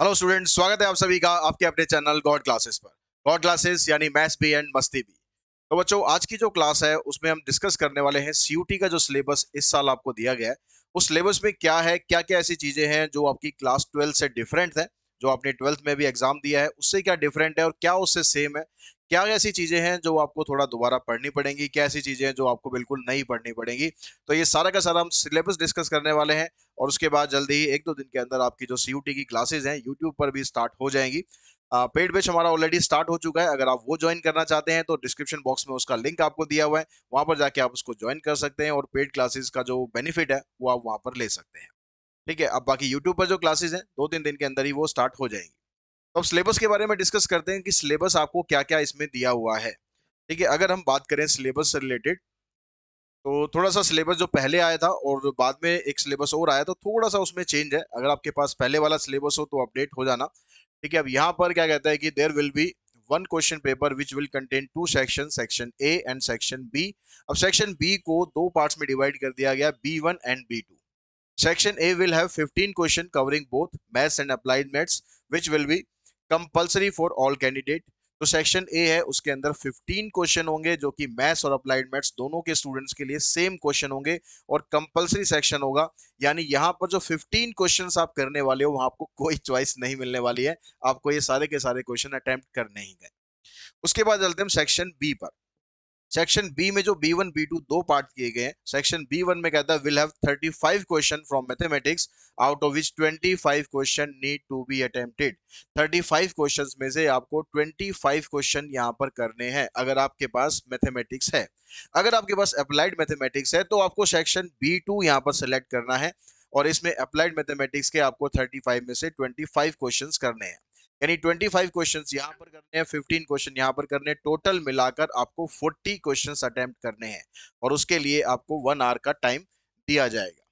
hello student स्वागत है आप सभी का आपके अपने चैनल गॉड क्लासेस पर गॉड क्लासेस यानी मैथ्स भी एंड मस्ती भी तो बच्चों आज की जो क्लास है उसमें हम डिस्कस करने वाले हैं सी का जो सिलेबस इस साल आपको दिया गया है उस सिलेबस में क्या है क्या क्या ऐसी चीज़ें हैं जो आपकी क्लास ट्वेल्थ से डिफरेंट है जो आपने ट्वेल्थ में भी एग्जाम दिया है उससे क्या डिफरेंट है और क्या उससे सेम है क्या ऐसी चीज़ें हैं जो आपको थोड़ा दोबारा पढ़नी पड़ेंगी क्या ऐसी चीज़ें हैं जो आपको बिल्कुल नहीं पढ़नी पड़ेंगी तो ये सारा का सारा हम सिलेबस डिस्कस करने वाले हैं और उसके बाद जल्दी ही एक दो दिन के अंदर आपकी जो सी की क्लासेज हैं यूट्यूब पर भी स्टार्ट हो जाएंगी पेड बेच हमारा ऑलरेडी स्टार्ट हो चुका है अगर आप वो ज्वाइन करना चाहते हैं तो डिस्क्रिप्शन बॉक्स में उसका लिंक आपको दिया हुआ है वहाँ पर जाके आप उसको ज्वाइन कर सकते हैं और पेड क्लासेज का जो बेनिफिट है वो आप वहाँ पर ले सकते हैं ठीक है अब बाकी यूट्यूब पर जो क्लासेज हैं दो तीन दिन के अंदर ही वो स्टार्ट हो जाएंगी अब सिलेबस के बारे में डिस्कस करते हैं कि सिलेबस आपको क्या क्या इसमें दिया हुआ है ठीक है अगर हम बात करें सिलेबस से रिलेटेड तो थोड़ा सा सिलेबस जो पहले आया था और बाद में एक सिलेबस और आया था थोड़ा सा उसमें चेंज है अगर आपके पास पहले वाला सिलेबस हो तो अपडेट हो जाना ठीक है अब यहाँ पर क्या कहता है कि there will be one question paper which will contain two section section A and section B अब सेक्शन बी को दो पार्ट्स में डिवाइड कर दिया गया B one and B two section A will have 15 question covering both maths and applied maths which will be compulsory for all candidate तो section A है उसके अंदर 15 क्वेश्चन होंगे जो कि मैथ्स और अप्लाइड मैथ्स दोनों के स्टूडेंट्स के लिए सेम क्वेश्चन होंगे और कंपलसरी सेक्शन होगा यानी यहाँ पर जो 15 क्वेश्चंस आप करने वाले हो वहाँ आपको कोई चॉइस नहीं मिलने वाली है आपको ये सारे के सारे क्वेश्चन अटेम्प्ट करने ही गए उसके बाद चलते हम सेक्शन बी पर सेक्शन बी में जो बी वन बी टू दो पार्ट किए गए सेक्शन बी वन में कहता है will have 35 question from mathematics out of which 25 question need to be attempted 35 questions में से आपको 25 क्वेश्चन यहाँ पर करने हैं अगर आपके पास मैथमेटिक्स है अगर आपके पास अप्लाइड मैथमेटिक्स है तो आपको सेक्शन बी टू यहाँ पर सिलेक्ट करना है और इसमें अप्लाइड मैथमेटिक्स के आपको 35 में से 25 क्वेश्चन करने हैं यानी 25 क्वेश्चंस यहाँ पर करने हैं 15 क्वेश्चन यहाँ पर करने हैं टोटल मिलाकर आपको 40 क्वेश्चंस अटेम्प्ट करने हैं और उसके लिए आपको वन आवर का टाइम दिया जाएगा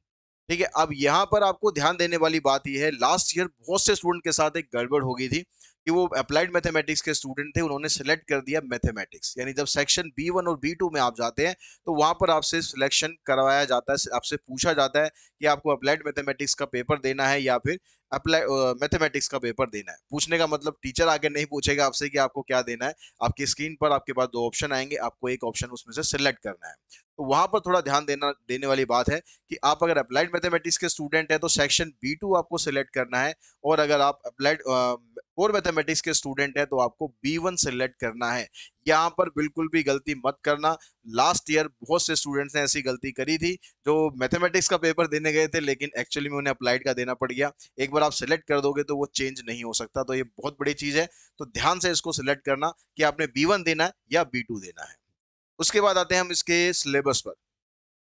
ठीक है अब यहाँ पर आपको ध्यान देने वाली बात यह है लास्ट ईयर बहुत से स्टूडेंट के साथ एक गड़बड़ हो गई थी कि वो अप्लाइड मैथमेटिक्स के स्टूडेंट थे उन्होंने सेलेक्ट कर दिया मैथमेटिक्स यानी जब सेक्शन बी वन और बी टू में आप जाते हैं तो वहां पर आपसे सिलेक्शन करवाया जाता है आपसे पूछा जाता है कि आपको अप्लाइड मैथमेटिक्स का पेपर देना है या फिर अप्लाई मैथमेटिक्स का पेपर देना है पूछने का मतलब टीचर आगे नहीं पूछेगा आपसे कि आपको क्या देना है आपकी स्क्रीन पर आपके पास दो ऑप्शन आएंगे आपको एक ऑप्शन उसमें से सिलेक्ट करना है तो वहां पर थोड़ा ध्यान देना देने वाली बात है कि आप अगर अप्लाइड मैथमेटिक्स के स्टूडेंट हैं तो सेक्शन बी टू आपको सिलेक्ट करना है और अगर आप अप्लाइड और मैथमेटिक्स के स्टूडेंट हैं तो आपको बी वन सिलेक्ट करना है यहाँ पर बिल्कुल भी गलती मत करना लास्ट ईयर बहुत से स्टूडेंट्स ने ऐसी गलती करी थी जो मैथमेटिक्स का पेपर देने गए थे लेकिन एक्चुअली में उन्हें अप्लाइड का देना पड़ गया एक बार आप सिलेक्ट कर दोगे तो वो चेंज नहीं हो सकता तो ये बहुत बड़ी चीज़ है तो ध्यान से इसको सिलेक्ट करना कि आपने बी वन देना है या बी टू देना है उसके बाद आते हैं हम इसके सिलेबस पर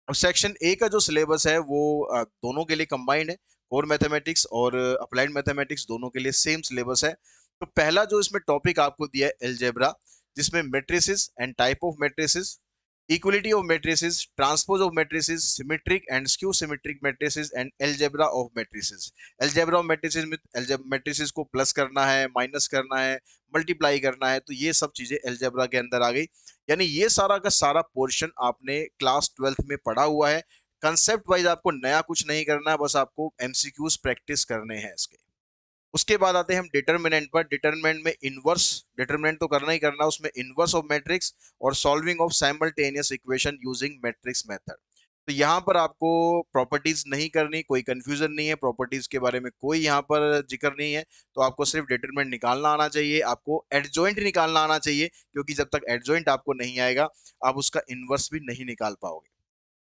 और सेक्शन ए का जो सिलेबस है वो दोनों के लिए कंबाइंड है कोर मैथमेटिक्स और अप्लाइड मैथमेटिक्स दोनों के लिए सेम सिलेबस है तो पहला जो इसमें टॉपिक आपको दिया है एलजेब्रा जिसमें matrices and type of matrices equality of matrices transpose of matrices symmetric and skew symmetric matrices and algebra of matrices algebra of matrices में मेट्रिसेस को प्लस करना है माइनस करना है मल्टीप्लाई करना है तो ये सब चीज़ें एलजेब्रा के अंदर आ गई यानी ये सारा का सारा पोर्शन आपने क्लास ट्वेल्थ में पढ़ा हुआ है कंसेप्ट वाइज आपको नया कुछ नहीं करना है बस आपको एमसीक्यूज प्रैक्टिस करने हैं इसके उसके बाद आते हैं हम डिटर्मिनेंट पर डिटर्मिनेंट में इनवर्स डिटर्मिनेंट तो करना ही करना उसमें इनवर्स ऑफ मैट्रिक्स और solving of simultaneous equation using matrix method तो यहाँ पर आपको प्रॉपर्टीज नहीं करनी कोई कन्फ्यूजन नहीं है प्रॉपर्टीज के बारे में कोई यहाँ पर जिक्र नहीं है तो आपको सिर्फ डिटरमेंट निकालना आना चाहिए आपको एडजॉइंट निकालना आना चाहिए क्योंकि जब तक एडजॉइंट आपको नहीं आएगा आप उसका इन्वर्स भी नहीं निकाल पाओगे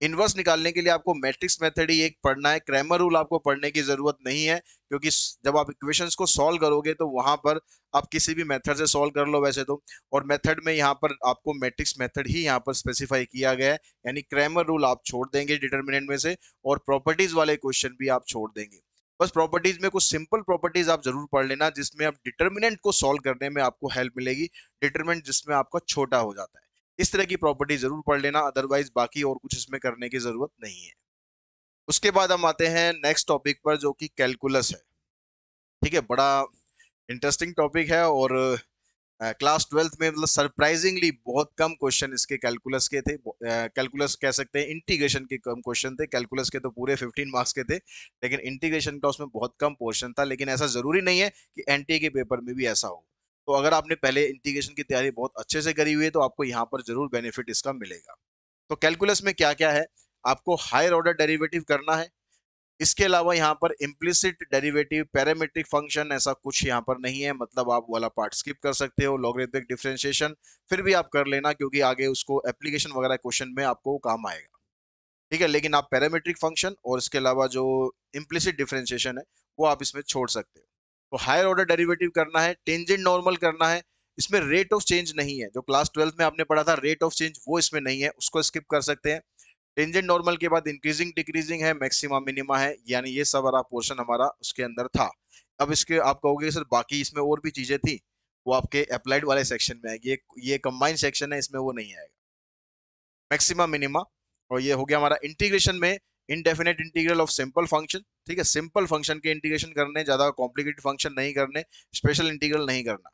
इन्वर्स निकालने के लिए आपको मैट्रिक्स मेथड ही एक पढ़ना है क्रैमर रूल आपको पढ़ने की जरूरत नहीं है क्योंकि जब आप इक्वेशंस को सॉल्व करोगे तो वहां पर आप किसी भी मेथड से सॉल्व कर लो वैसे तो और मेथड में यहाँ पर आपको मैट्रिक्स मेथड ही यहाँ पर स्पेसिफाई किया गया है यानी क्रैमर रूल आप छोड़ देंगे डिटर्मिनेंट में से और प्रॉपर्टीज वाले क्वेश्चन भी आप छोड़ देंगे बस प्रॉपर्टीज में कुछ सिंपल प्रॉपर्टीज आप जरूर पढ़ लेना जिसमें आप डिटर्मिनेंट को सॉल्व करने में आपको हेल्प मिलेगी डिटर्मिनेंट जिसमें आपका छोटा हो जाता है इस तरह की प्रॉपर्टी जरूर पढ़ लेना अदरवाइज बाकी और कुछ इसमें करने की जरूरत नहीं है उसके बाद हम आते हैं नेक्स्ट टॉपिक पर जो कि कैलकुलस है ठीक है बड़ा इंटरेस्टिंग टॉपिक है और क्लास ट्वेल्थ में मतलब सरप्राइजिंगली बहुत कम क्वेश्चन इसके कैलकुलस के थे कैलकुलस कह सकते हैं इंटीग्रेशन के कम क्वेश्चन थे कैलकुलस के तो पूरे 15 मार्क्स के थे लेकिन इंटीग्रेशन का उसमें बहुत कम पोर्शन था लेकिन ऐसा जरूरी नहीं है कि एनटीए के पेपर में भी ऐसा हो तो अगर आपने पहले इंटीग्रेशन की तैयारी बहुत अच्छे से करी हुई है तो आपको यहाँ पर जरूर बेनिफिट इसका मिलेगा तो कैलकुलस में क्या क्या है आपको हायर ऑर्डर डेरिवेटिव करना है इसके अलावा यहाँ पर इम्प्लिसिट डेरिवेटिव पैरामेट्रिक फंक्शन ऐसा कुछ यहाँ पर नहीं है मतलब आप वाला पार्ट स्किप कर सकते हो लॉगरिथमिक डिफ्रेंशिएशन फिर भी आप कर लेना क्योंकि आगे उसको एप्लीकेशन वगैरह क्वेश्चन में आपको काम आएगा ठीक है लेकिन आप पैरामेट्रिक फंक्शन और इसके अलावा जो इम्प्लिसिट डिफ्रेंशिएशन है वो आप इसमें छोड़ सकते हो तो हायर ऑर्डर डेरिवेटिव करना है टेंजेंट नॉर्मल करना है इसमें रेट ऑफ चेंज नहीं है जो क्लास ट्वेल्थ में आपने पढ़ा था रेट ऑफ चेंज वो इसमें नहीं है उसको स्किप कर सकते हैं टेंजेंट नॉर्मल के बाद इंक्रीजिंग डिक्रीजिंग है मैक्सिमा मिनिमा है यानी ये सब हमारा पोर्शन हमारा उसके अंदर था अब इसके आप कहोगे सर बाकी इसमें और भी चीजें थी वो आपके अप्लाइड वाले सेक्शन में आएगी ये ये कंबाइंड सेक्शन है इसमें वो नहीं आएगा मैक्सिमा मिनिमा और ये हो गया हमारा इंटीग्रेशन में indefinite integral of simple function ठीक है सिंपल फंक्शन के इंटीग्रेशन करने ज़्यादा कॉम्प्लिकेटेड फंक्शन नहीं करने स्पेशल इंटीग्रल नहीं करना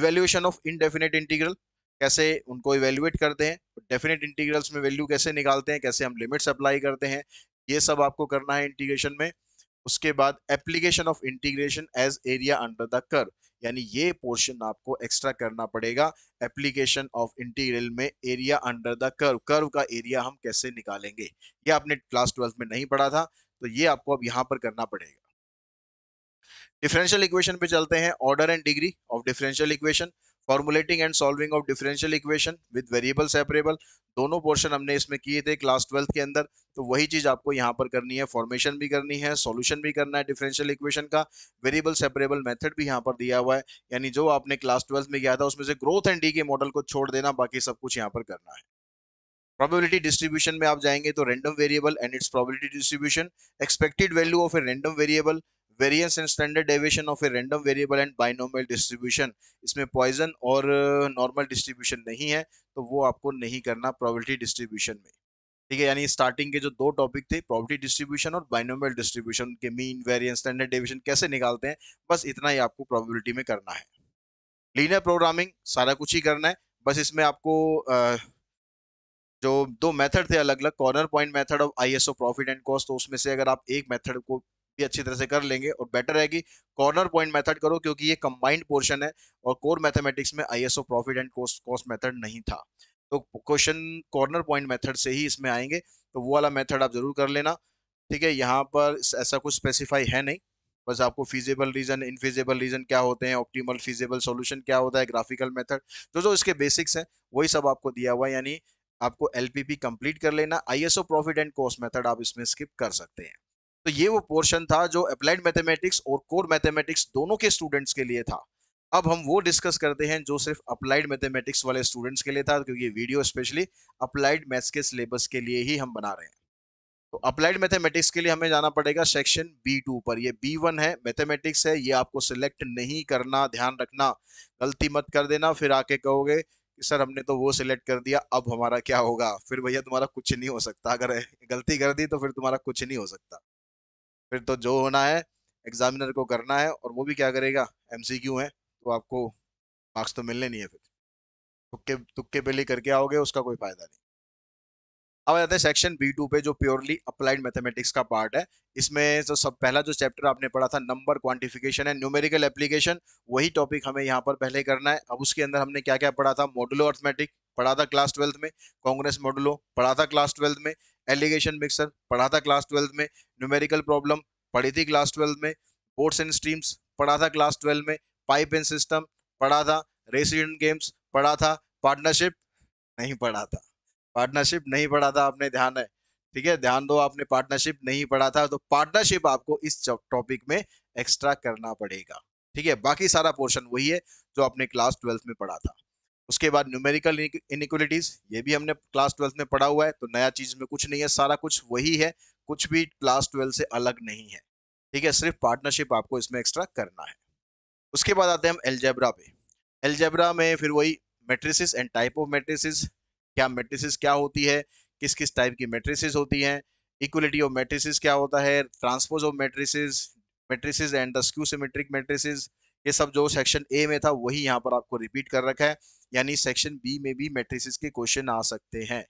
इवेल्यूएशन ऑफ इनडेफिनेट इंटीग्रल कैसे उनको इवेल्यूएट करते हैं डेफिनेट इंटीग्रल्स में वैल्यू कैसे निकालते हैं कैसे हम लिमिट्स अप्लाई करते हैं ये सब आपको करना है इंटीग्रेशन में उसके बाद application of integration as area under the curve यानी ये पोर्शन आपको एक्स्ट्रा करना पड़ेगा एप्लीकेशन ऑफ इंटीग्रल में area under the curve curve का एरिया हम कैसे निकालेंगे ये आपने क्लास ट्वेल्थ में नहीं पढ़ा था तो ये आपको अब यहाँ पर करना पड़ेगा डिफरेंशियल इक्वेशन पे चलते हैं order and degree of differential equation formulating and solving of differential equation with variable separable दोनों पोर्शन हमने इसमें किए थे क्लास ट्वेल्थ के अंदर तो वही चीज आपको यहाँ पर करनी है फॉर्मेशन भी करनी है सॉल्यूशन भी करना है डिफरेंशियल इक्वेशन का वेरिएबल सेपरेबल मेथड भी यहाँ पर दिया हुआ है यानी जो आपने क्लास ट्वेल्थ में किया था उसमें से growth and decay model को छोड़ देना बाकी सब कुछ यहाँ पर करना है प्रोबेबिलिटी डिस्ट्रीब्यूशन में आप जाएंगे तो random variable and its probability distribution expected value of a random variable variance and standard deviation of a random variable and binomial distribution इसमें पॉइजन और नॉर्मल uh, डिस्ट्रीब्यूशन नहीं है तो वो आपको नहीं करना प्रोबेबिलिटी डिस्ट्रीब्यूशन में ठीक है यानी स्टार्टिंग के जो दो टॉपिक थे प्रॉपर्टी डिस्ट्रीब्यूशन और बाइनोमियल डिस्ट्रीब्यूशन के मीन वेरिएंस स्टैंडर्ड डेविएशन कैसे निकालते हैं बस इतना ही आपको प्रोबेबिलिटी में करना है लीनियर प्रोग्रामिंग सारा कुछ ही करना है बस इसमें आपको uh, जो दो मेथड थे अलग अलग corner point method of iso profit and cost तो उसमें से अगर आप एक मेथड को भी अच्छी तरह से कर लेंगे और बेटर है कि कॉर्नर पॉइंट मेथड करो क्योंकि ये कंबाइंड पोर्शन है और कोर मैथमेटिक्स में iso profit and cost cost method नहीं था तो क्वेश्चन कॉर्नर पॉइंट मेथड से ही इसमें आएंगे तो वो वाला मेथड आप जरूर कर लेना ठीक है यहाँ पर ऐसा कुछ स्पेसिफाई है नहीं बस आपको फिजिबल रीजन इनफिजिबल रीजन क्या होते हैं ऑप्टीमल फिजिबल सोल्यूशन क्या होता है ग्राफिकल मेथड जो जो इसके बेसिक्स हैं वही सब आपको दिया हुआ है यानी आपको एल कंप्लीट कर लेना I profit and cost method आप इसमें स्किप कर सकते हैं तो ये वो पोर्शन था जो अप्लाइड मैथमेटिक्स और कोर मैथमेटिक्स दोनों के स्टूडेंट्स के लिए था अब हम वो डिस्कस करते हैं जो सिर्फ अप्लाइड मैथमेटिक्स वाले स्टूडेंट्स के लिए था क्योंकि ये वीडियो स्पेशली अप्लाइड मैथ्स के सिलेबस के लिए ही हम बना रहे हैं तो अप्लाइड मैथमेटिक्स के लिए हमें जाना पड़ेगा सेक्शन बी टू पर ये बी वन है मैथमेटिक्स है ये आपको सिलेक्ट नहीं करना ध्यान रखना गलती मत कर देना फिर आके कहोगे कि सर हमने तो वो सिलेक्ट कर दिया अब हमारा क्या होगा फिर भैया तुम्हारा कुछ नहीं हो सकता अगर गलती कर दी तो फिर तुम्हारा कुछ नहीं हो सकता फिर तो जो होना है एग्जामिनर को करना है और वो भी क्या करेगा एमसीक्यू है तो आपको मार्क्स तो मिलने नहीं है फिर तुक्के तुक्के पेली करके आओगे उसका कोई फायदा नहीं अब आते हैं सेक्शन बी टू पे जो प्योरली अप्लाइड मैथमेटिक्स का पार्ट है इसमें जो सब पहला जो चैप्टर आपने पढ़ा था नंबर क्वांटिफिकेशन है न्यूमेरिकल एप्लीकेशन वही टॉपिक हमें यहाँ पर पहले करना है अब उसके अंदर हमने क्या क्या पढ़ा था मॉडुलो अर्थमेटिक पढ़ा था क्लास ट्वेल्थ में कांग्रेस मॉडुलो पढ़ा था क्लास ट्वेल्थ में एलिगेशन मिक्सर पढ़ा था क्लास ट्वेल्थ में न्यूमेरिकल प्रॉब्लम पढ़ी थी क्लास ट्वेल्थ में बोर्ड्स एंड स्ट्रीम्स पढ़ा था क्लास ट्वेल्थ में पाइप एंड सिस्टम पढ़ा था रेसिडेंट गेम्स पढ़ा था पार्टनरशिप नहीं पढ़ा था पार्टनरशिप नहीं पढ़ा था आपने ध्यान है ठीक है ध्यान दो आपने पार्टनरशिप नहीं पढ़ा था तो पार्टनरशिप आपको इस टॉपिक में एक्स्ट्रा करना पड़ेगा ठीक है बाकी सारा पोर्शन वही है जो आपने क्लास ट्वेल्थ में पढ़ा था उसके बाद न्यूमेरिकल इनिक्वलिटीज ये भी हमने क्लास ट्वेल्थ में पढ़ा हुआ है तो नया चीज में कुछ नहीं है सारा कुछ वही है कुछ भी क्लास ट्वेल्थ से अलग नहीं है ठीक है सिर्फ पार्टनरशिप आपको इसमें एक्स्ट्रा करना है उसके बाद आते हैं हम एलजेब्रा पे एलजेब्रा में फिर वही matrices and type of matrices क्या मेट्रिसिस क्या होती है किस किस टाइप की मेट्रिसिस होती हैं इक्वलिटी ऑफ मेट्रिसिस क्या होता है transpose of matrices matrices and the skew symmetric matrices ये सब जो सेक्शन ए में था वही यहाँ पर आपको रिपीट कर रखा है यानी सेक्शन बी में भी मेट्रिसिस के क्वेश्चन आ सकते हैं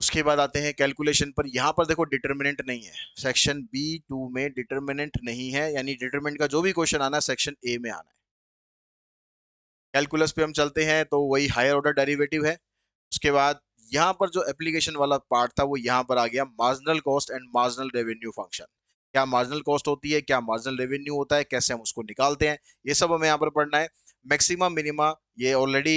उसके बाद आते हैं कैलकुलेशन पर यहाँ पर देखो डिटर्मिनेंट नहीं है सेक्शन बी टू में डिटर्मिनेंट नहीं है यानी डिटर्मिनेंट का जो भी क्वेश्चन आना है सेक्शन ए में आना है कैलकुलस पे हम चलते हैं तो वही हायर ऑर्डर डेरिवेटिव है उसके बाद यहाँ पर जो एप्लीकेशन वाला पार्ट था वो यहाँ पर आ गया marginal cost and marginal revenue function क्या मार्जिनल कॉस्ट होती है क्या मार्जिनल रेवेन्यू होता है कैसे हम उसको निकालते हैं ये सब हमें यहाँ पर पढ़ना है मैक्सिमम मिनिमा ये ऑलरेडी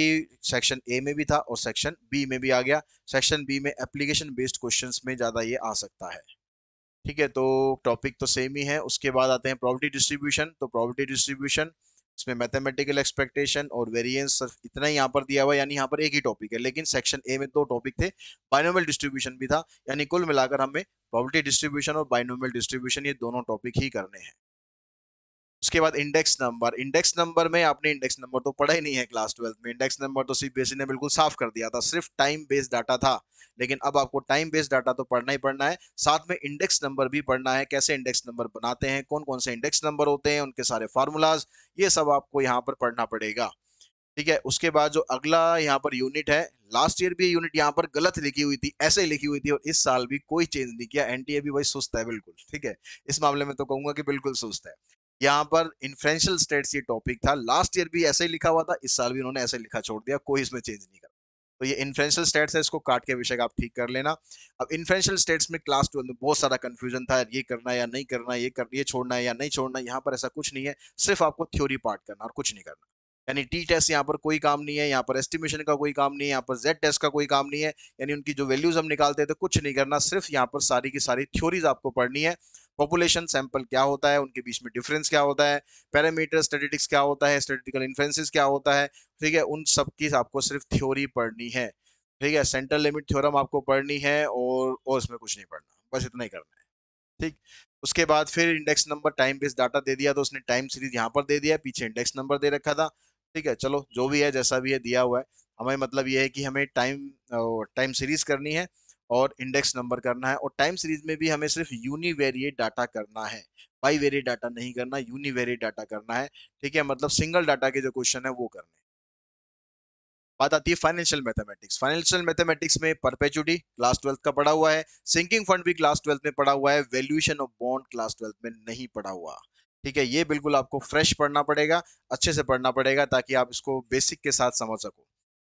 सेक्शन ए में भी था और सेक्शन बी में भी आ गया सेक्शन बी में एप्लीकेशन बेस्ड क्वेश्चन में ज़्यादा ये आ सकता है ठीक है तो टॉपिक तो सेम ही है उसके बाद आते हैं प्रॉपर्टी डिस्ट्रीब्यूशन तो प्रॉपर्टी डिस्ट्रीब्यूशन इसमें मैथमेटिकल एक्सपेक्टेशन और वेरिएंस इतना ही यहाँ पर दिया हुआ यानी यहाँ पर एक ही टॉपिक है लेकिन सेक्शन ए में दो टॉपिक थे बाइनोमल डिस्ट्रीब्यूशन भी था यानी कुल मिलाकर हमें प्रॉपर्टी डिस्ट्रीब्यूशन और बाइनोमल डिस्ट्रीब्यूशन ये दोनों टॉपिक ही करने हैं उसके बाद इंडेक्स नंबर इंडेक्स नंबर में आपने इंडेक्स नंबर तो पढ़ा ही नहीं है क्लास ट्वेल्थ में इंडेक्स नंबर तो सीबीएसई e ने बिल्कुल साफ कर दिया था सिर्फ टाइम बेस्ड डाटा था लेकिन अब आपको टाइम बेस्ड डाटा तो पढ़ना ही पढ़ना है साथ में इंडेक्स नंबर भी पढ़ना है कैसे इंडेक्स नंबर बनाते हैं कौन कौन से इंडेक्स नंबर होते हैं उनके सारे फार्मूलाज ये सब आपको यहाँ पर पढ़ना पड़ेगा ठीक है उसके बाद जो अगला यहाँ पर यूनिट है लास्ट ईयर भी यूनिट यहाँ पर गलत लिखी हुई थी ऐसे लिखी हुई थी और इस साल भी कोई चेंज नहीं किया एनटीए भी वही सुस्त है बिल्कुल ठीक है इस मामले में तो कहूंगा कि बिल्कुल सुस्त है यहाँ पर इन्फ्लुएंशियल स्टेट्स ये टॉपिक था लास्ट ईयर भी ऐसे ही लिखा हुआ था इस साल भी उन्होंने ऐसे लिखा छोड़ दिया कोई इसमें चेंज नहीं करा तो ये इन्फ्लुएंशियल स्टेट्स है इसको काट के विषय आप ठीक कर लेना अब इन्फ्लुएंशियल स्टेट्स में क्लास ट्वेल्व में बहुत सारा कंफ्यूजन था ये करना या नहीं करना ये कर ये छोड़ना है या नहीं छोड़ना यहाँ पर ऐसा कुछ नहीं है सिर्फ आपको थ्योरी पार्ट करना और कुछ नहीं करना यानी टी टेस्ट यहाँ पर कोई काम नहीं है यहाँ पर एस्टिमेशन का कोई काम नहीं है यहाँ पर जेड टेस्ट का कोई काम नहीं है यानी उनकी जो वैल्यूज हम निकालते थे तो कुछ नहीं करना सिर्फ यहाँ पर सारी की सारी थ्योरीज आपको पढ़नी है पॉपुलेशन सैंपल क्या होता है उनके बीच में डिफरेंस क्या होता है पैरामीटर स्टेटिटिक्स क्या होता है स्टेटिकल इन्फ्रेंसिस क्या होता है ठीक है उन सब की आपको सिर्फ थ्योरी पढ़नी है ठीक है सेंट्रल लिमिट थ्योरम आपको पढ़नी है और और उसमें कुछ नहीं पढ़ना बस इतना ही करना है ठीक उसके बाद फिर index number time based data दे दिया तो उसने टाइम सीरीज यहाँ पर दे दिया पीछे इंडेक्स नंबर दे रखा था ठीक है चलो जो भी है जैसा भी है दिया हुआ है हमें मतलब ये है कि हमें टाइम टाइम सीरीज करनी है और इंडेक्स नंबर करना है और टाइम सीरीज में भी हमें सिर्फ यूनिवेरिएट डाटा करना है बाई वेरिएट डाटा नहीं करना यूनिवेरिएट डाटा करना है ठीक है मतलब सिंगल डाटा के जो क्वेश्चन है वो करने बात आती है फाइनेंशियल मैथमेटिक्स फाइनेंशियल मैथमेटिक्स में परपेचुटी क्लास ट्वेल्थ का पढ़ा हुआ है सिंकिंग फंड भी क्लास ट्वेल्थ में पढ़ा हुआ है valuation of bond class twelfth में नहीं पढ़ा हुआ ठीक है ये बिल्कुल आपको फ्रेश पढ़ना पड़ेगा अच्छे से पढ़ना पड़ेगा ताकि आप इसको बेसिक के साथ समझ सको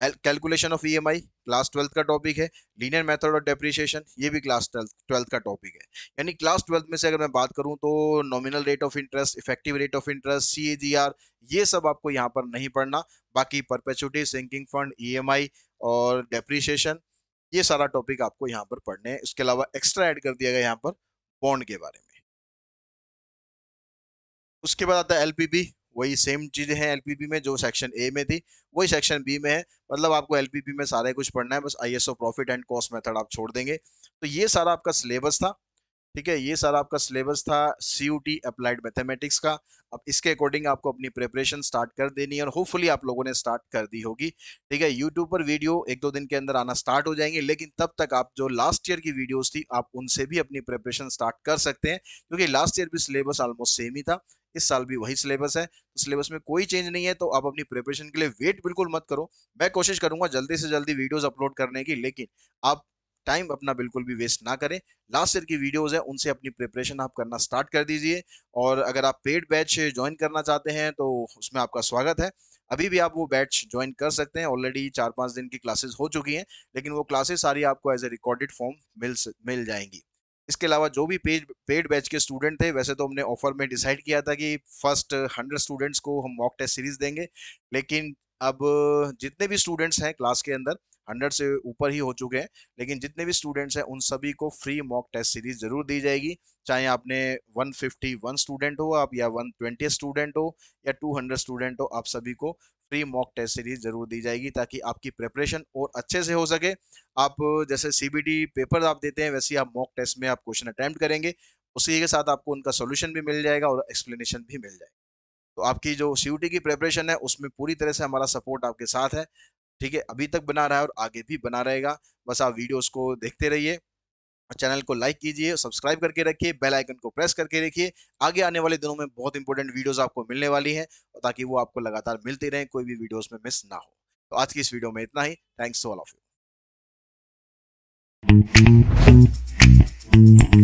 calculation of EMI class twelfth का टॉपिक है लीनियर मेथड ऑफ डेप्रिसिएशन ये भी क्लास ट्वेल्थ का टॉपिक है यानी क्लास ट्वेल्थ में से अगर मैं बात करूं तो nominal rate of interest effective rate of interest सी ये सब आपको यहाँ पर नहीं पढ़ना बाकी परपेचुटी सिंकिंग फंड ई और डेप्रीशिएशन ये सारा टॉपिक आपको यहाँ पर पढ़ने हैं इसके अलावा एक्स्ट्रा ऐड कर दिया गया यहाँ पर बॉन्ड के बारे में उसके बाद आता है एलपीबी वही सेम चीज़ है एल में जो सेक्शन ए में थी वही सेक्शन बी में है मतलब आपको एल में सारा कुछ पढ़ना है बस I profit and cost method आप छोड़ देंगे तो ये सारा आपका सिलेबस था ठीक है ये सारा आपका सिलेबस था C U T applied mathematics का अब इसके अकॉर्डिंग आपको अपनी प्रिपरेशन स्टार्ट कर देनी है और होपफुली आप लोगों ने स्टार्ट कर दी होगी ठीक है यूट्यूब पर वीडियो एक दो दिन के अंदर आना स्टार्ट हो जाएंगे लेकिन तब तक आप जो लास्ट ईयर की वीडियोस थी आप उनसे भी अपनी प्रिपरेशन स्टार्ट कर सकते हैं क्योंकि लास्ट ईयर भी सिलेबस ऑलमोस्ट सेम ही था इस साल भी वही सिलेबस है सिलेबस तो में कोई चेंज नहीं है तो आप अपनी प्रिपरेशन के लिए वेट बिल्कुल मत करो मैं कोशिश करूंगा जल्दी से जल्दी वीडियोज अपलोड करने की लेकिन आप टाइम अपना बिल्कुल भी वेस्ट ना करें लास्ट ईयर की वीडियोस है उनसे अपनी प्रिपरेशन आप करना स्टार्ट कर दीजिए और अगर आप पेड बैच ज्वाइन करना चाहते हैं तो उसमें आपका स्वागत है अभी भी आप वो बैच ज्वाइन कर सकते हैं ऑलरेडी चार पाँच दिन की क्लासेस हो चुकी हैं लेकिन वो क्लासेस सारी आपको एज ए रिकॉर्डेड फॉर्म मिल मिल जाएंगी इसके अलावा जो भी पेड पेड बैच के स्टूडेंट थे वैसे तो हमने ऑफर में डिसाइड किया था कि फर्स्ट हंड्रेड स्टूडेंट्स को हम मॉक टेस्ट सीरीज देंगे लेकिन अब जितने भी स्टूडेंट्स हैं क्लास के अंदर हंड्रेड से ऊपर ही हो चुके हैं लेकिन जितने भी स्टूडेंट्स हैं उन सभी को फ्री मॉक टेस्ट सीरीज जरूर दी जाएगी चाहे आपने 151 स्टूडेंट हो आप या 120 स्टूडेंट हो या 200 स्टूडेंट हो आप सभी को प्री मॉक टेस्ट सीरीज जरूर दी जाएगी ताकि आपकी प्रिपरेशन और अच्छे से हो सके आप जैसे सीबीडी पेपर आप देते हैं वैसे आप मॉक टेस्ट में आप क्वेश्चन अटैम्प्ट करेंगे उसी के साथ आपको उनका सोल्यूशन भी मिल जाएगा और एक्सप्लेनेशन भी मिल जाएगा तो आपकी जो सी की प्रिपरेशन है उसमें पूरी तरह से हमारा सपोर्ट आपके साथ है ठीक है अभी तक बना रहा है और आगे भी बना रहेगा बस आप वीडियोस को देखते रहिए चैनल को लाइक कीजिए सब्सक्राइब करके रखिए बेल आइकन को प्रेस करके रखिए आगे आने वाले दिनों में बहुत इंपॉर्टेंट वीडियोस आपको मिलने वाली हैं ताकि वो आपको लगातार मिलती रहें कोई भी वीडियोस में मिस ना हो तो आज की इस वीडियो में इतना ही thanks to all of you